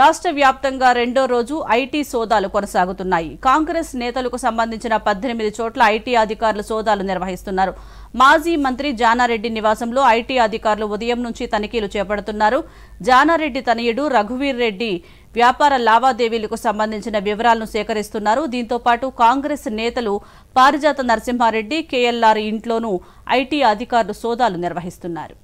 రాష్ట్ర వ్యాప్తంగా రెండో రోజు ఐటీ సోదాలు కొనసాగుతున్నాయి కాంగ్రెస్ నేతలకు సంబంధించిన పద్దెనిమిది చోట్ల ఐటీ అధికారులు సోదాలు నిర్వహిస్తున్నారు మాజీ మంత్రి జానారెడ్డి నివాసంలో ఐటీ అధికారులు ఉదయం నుంచి తనిఖీలు చేపడుతున్నారు జానారెడ్డి తనయుడు రఘువీర్ రెడ్డి వ్యాపార లావాదేవీలకు సంబంధించిన వివరాలను సేకరిస్తున్నారు దీంతో పాటు కాంగ్రెస్ నేతలు పారిజాత నరసింహారెడ్డి కేఎల్ఆర్ ఇంట్లోనూ ఐటీ అధికారులు సోదాలు నిర్వహిస్తున్నారు